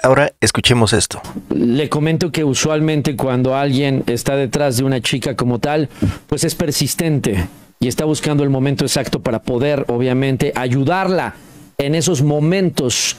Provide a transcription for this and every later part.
Ahora escuchemos esto. Le comento que usualmente cuando alguien está detrás de una chica como tal, pues es persistente y está buscando el momento exacto para poder, obviamente, ayudarla en esos momentos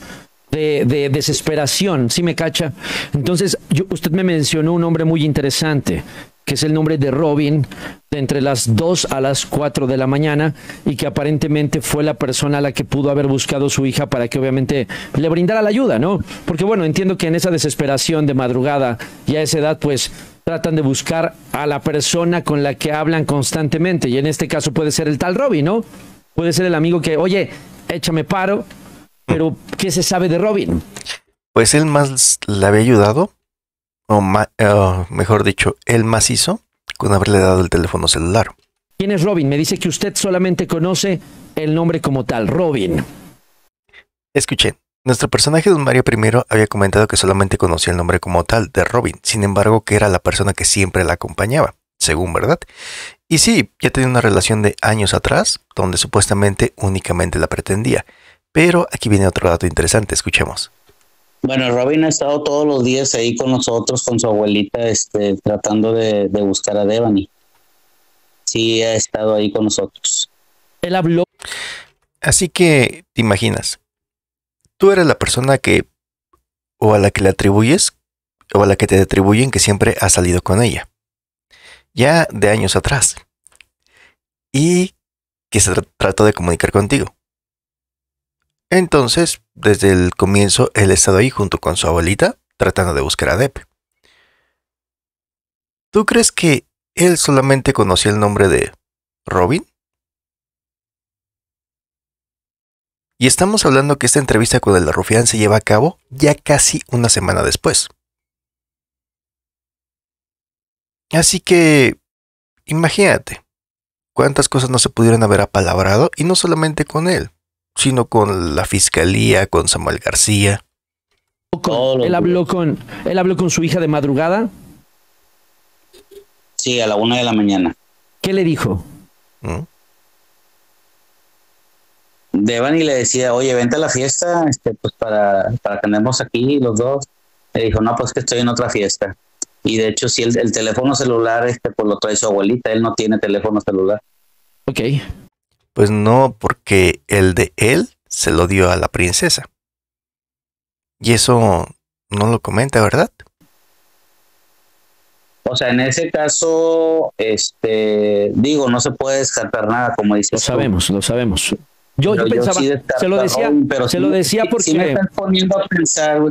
de, desesperación, ¿sí me cacha? Entonces, yo, usted me mencionó un hombre muy interesante, que es el nombre de Robin, de entre las 2 a las 4 de la mañana y que aparentemente fue la persona a la que pudo haber buscado su hija para que obviamente le brindara la ayuda, ¿no? Porque bueno, entiendo que en esa desesperación de madrugada y a esa edad, pues tratan de buscar a la persona con la que hablan constantemente y en este caso puede ser el tal Robin, ¿no? Puede ser el amigo que, oye, échame paro, pero ¿qué se sabe de Robin? Pues él más le había ayudado eh, o mejor dicho, el macizo con haberle dado el teléfono celular. ¿Quién es Robin? Me dice que usted solamente conoce el nombre como tal, Robin. Escuchen, nuestro personaje Don Mario I había comentado que solamente conocía el nombre como tal de Robin, sin embargo que era la persona que siempre la acompañaba, según verdad. Y sí, ya tenía una relación de años atrás, donde supuestamente únicamente la pretendía. Pero aquí viene otro dato interesante, escuchemos. Bueno, Robin ha estado todos los días ahí con nosotros, con su abuelita, este, tratando de, buscar a Devani. Sí, ha estado ahí con nosotros. Él habló. Así que, te imaginas, tú eres la persona que, o a la que le atribuyes, o a la que te atribuyen que siempre ha salido con ella. Ya de años atrás. Y que se trató de comunicar contigo. Entonces, desde el comienzo, él ha estado ahí junto con su abuelita, tratando de buscar a Depp. ¿Tú crees que él solamente conocía el nombre de Robin? Y estamos hablando que esta entrevista con el rufián se lleva a cabo ya casi una semana después. Así que, imagínate, cuántas cosas no se pudieron haber apalabrado y no solamente con él, sino con la fiscalía, con Samuel García. Con, él, habló con, él habló con su hija de madrugada. Sí, a la una de la mañana. ¿Qué le dijo? ¿Mm? Devani le decía, oye, vente a la fiesta, este, pues para, para que andemos aquí los dos. Le dijo, no, pues que estoy en otra fiesta. Y de hecho, si el, teléfono celular, este, pues lo trae su abuelita, él no tiene teléfono celular. Ok. Pues no, porque que el de él se lo dio a la princesa. Y eso no lo comenta, ¿verdad? O sea, en ese caso, este, digo, no se puede descartar nada, como dice Lo sabemos, lo sabemos. Yo, yo, pensaba, se lo decía, pero se lo decía porque. me están poniendo a pensar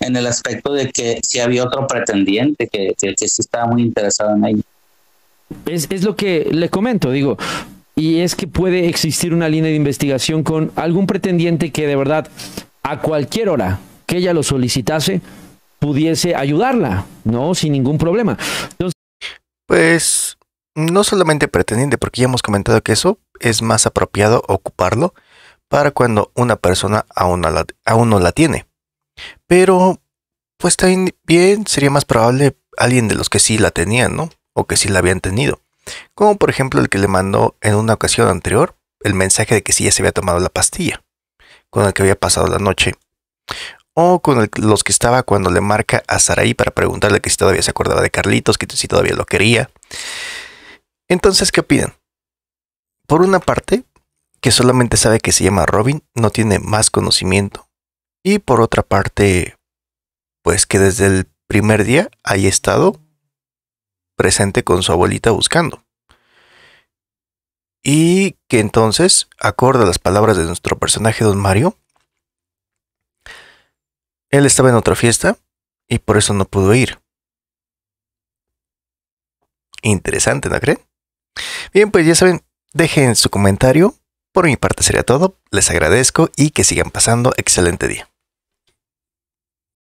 en el aspecto de que si había otro pretendiente que, que, estaba muy interesado en ella. Es, es, lo que le comento, digo, y es que puede existir una línea de investigación con algún pretendiente que de verdad a cualquier hora que ella lo solicitase pudiese ayudarla, ¿no? Sin ningún problema. Entonces, pues no solamente pretendiente, porque ya hemos comentado que eso es más apropiado ocuparlo para cuando una persona aún, aún no la tiene. Pero, pues también sería más probable alguien de los que sí la tenían, ¿no? O que sí la habían tenido como por ejemplo el que le mandó en una ocasión anterior el mensaje de que si ya se había tomado la pastilla, con el que había pasado la noche, o con los que estaba cuando le marca a Saraí para preguntarle que si todavía se acordaba de Carlitos, que si todavía lo quería. Entonces, ¿qué opinan? Por una parte, que solamente sabe que se llama Robin, no tiene más conocimiento. Y por otra parte, pues que desde el primer día haya estado presente con su abuelita buscando. Y que entonces, acorde a las palabras de nuestro personaje Don Mario, él estaba en otra fiesta y por eso no pudo ir. Interesante, ¿no creen? Bien, pues ya saben, dejen su comentario. Por mi parte sería todo. Les agradezco y que sigan pasando excelente día.